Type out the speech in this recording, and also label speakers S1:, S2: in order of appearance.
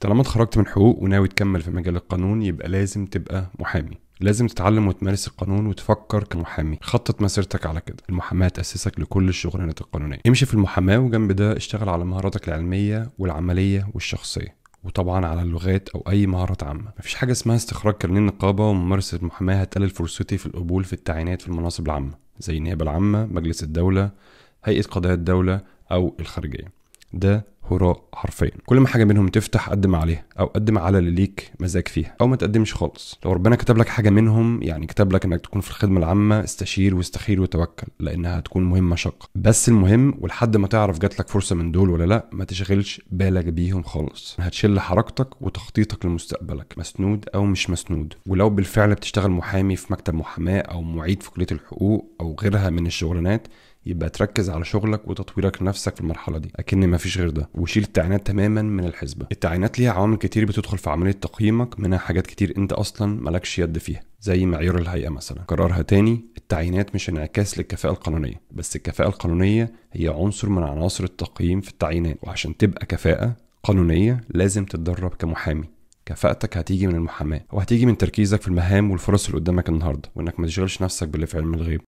S1: طالما اتخرجت من حقوق وناوي تكمل في مجال القانون يبقى لازم تبقى محامي لازم تتعلم وتمارس القانون وتفكر كمحامي خطط مسيرتك على كده المحاماه تاسسك لكل الشغلانات القانونيه امشي في المحاماه وجنب ده اشتغل على مهاراتك العلميه والعمليه والشخصيه وطبعا على اللغات او اي مهارات عامه مفيش حاجه اسمها استخراج كارنيه نقابه وممارسه المحاماه هتقلل فرصتي في القبول في التعيينات في المناصب العامه زي النيابه العامه مجلس الدوله هيئه قضايا الدوله او الخارجيه ده هراء حرفيا كل ما حاجه منهم تفتح قدم عليها او قدم على اللي ليك مزاج فيها او ما تقدمش خالص لو ربنا كتب لك حاجه منهم يعني كتب لك انك تكون في الخدمه العامه استشير واستخير وتوكل لانها هتكون مهمه شاقه بس المهم ولحد ما تعرف جات لك فرصه من دول ولا لا ما تشغلش بالك بيهم خالص هتشل حركتك وتخطيطك لمستقبلك مسنود او مش مسنود ولو بالفعل بتشتغل محامي في مكتب محاماه او معيد في كليه الحقوق او غيرها من الشغلانات يبقى تركز على شغلك وتطويرك لنفسك في المرحله دي اكن ما فيش غير ده وشيل التعيينات تماما من الحسبه التعيينات ليها عوامل كتير بتدخل في عمليه تقييمك منها حاجات كتير انت اصلا مالكش يد فيها زي معيار الهيئه مثلا قرارها تاني التعيينات مش انعكاس للكفاءه القانونيه بس الكفاءه القانونيه هي عنصر من عناصر التقييم في التعيينات وعشان تبقى كفاءه قانونيه لازم تتدرب كمحامي كفاءتك هتيجي من المحاماه وهتيجي من تركيزك في المهام والفرص اللي قدامك النهارده وانك ما تشغلش نفسك باللي في علم الغيب